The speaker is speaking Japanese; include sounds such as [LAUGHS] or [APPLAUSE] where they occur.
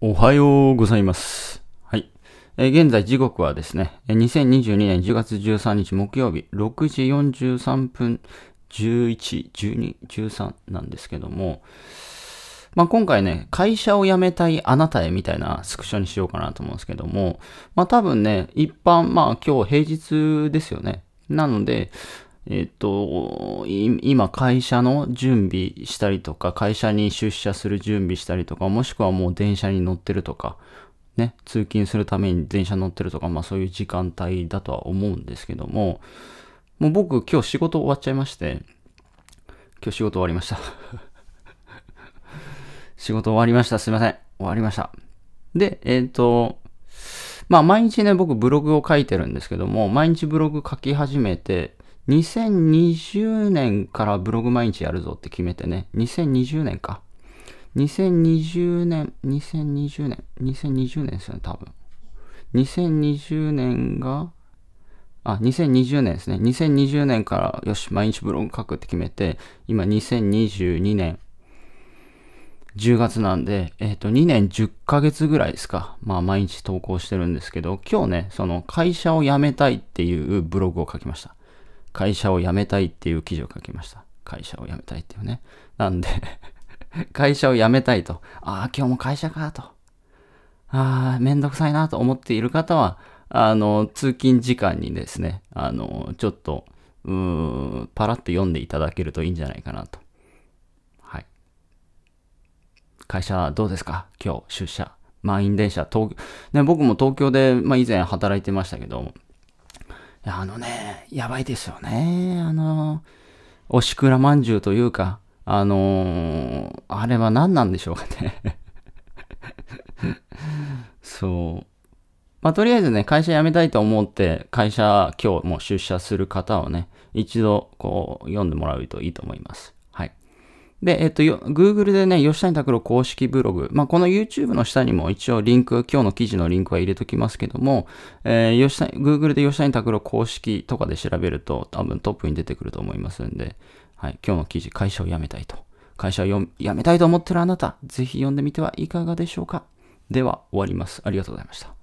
おはようございます。はい。え現在時刻はですね、2022年10月13日木曜日6時43分11、12、13なんですけども、まあ、今回ね、会社を辞めたいあなたへみたいなスクショにしようかなと思うんですけども、まあ、多分ね、一般、まあ今日平日ですよね。なので、えっと、今会社の準備したりとか、会社に出社する準備したりとか、もしくはもう電車に乗ってるとか、ね、通勤するために電車乗ってるとか、まあそういう時間帯だとは思うんですけども、もう僕今日仕事終わっちゃいまして、今日仕事終わりました [LAUGHS] 仕事終わりました。すいません。終わりました。で、えっ、ー、と、まあ毎日ね、僕ブログを書いてるんですけども、毎日ブログ書き始めて、2020年からブログ毎日やるぞって決めてね、2020年か。2020年、2020年、2020年ですよね、多分。2020年が、あ、2020年ですね。2020年から、よし、毎日ブログ書くって決めて、今2022年10月なんで、えっ、ー、と、2年10ヶ月ぐらいですか。まあ、毎日投稿してるんですけど、今日ね、その会社を辞めたいっていうブログを書きました。会社を辞めたいっていう記事を書きました。会社を辞めたいっていうね。なんで [LAUGHS] 会社を辞めたいと。ああ、今日も会社かと。ああ、めんどくさいなと思っている方は、あの、通勤時間にですね、あの、ちょっと、うーパラッと読んでいただけるといいんじゃないかなと。はい。会社はどうですか今日出社。満員電車、東、ね、僕も東京で、まあ、以前働いてましたけど、あのね、やばいですよね。あの、おしくらまんじゅうというか、あのー、あれは何なんでしょうかね [LAUGHS] そう。まあ、とりあえずね、会社辞めたいと思って、会社今日も出社する方をね、一度こう読んでもらうといいと思います。で、えっと、Google でね、吉谷拓郎公式ブログ、まあ、この YouTube の下にも一応リンク、今日の記事のリンクは入れときますけども、えー、吉谷、Google で吉谷拓郎公式とかで調べると、多分トップに出てくると思いますんで、はい、今日の記事、会社を辞めたいと。会社を辞めたいと思ってるあなた、ぜひ読んでみてはいかがでしょうか。では、終わります。ありがとうございました。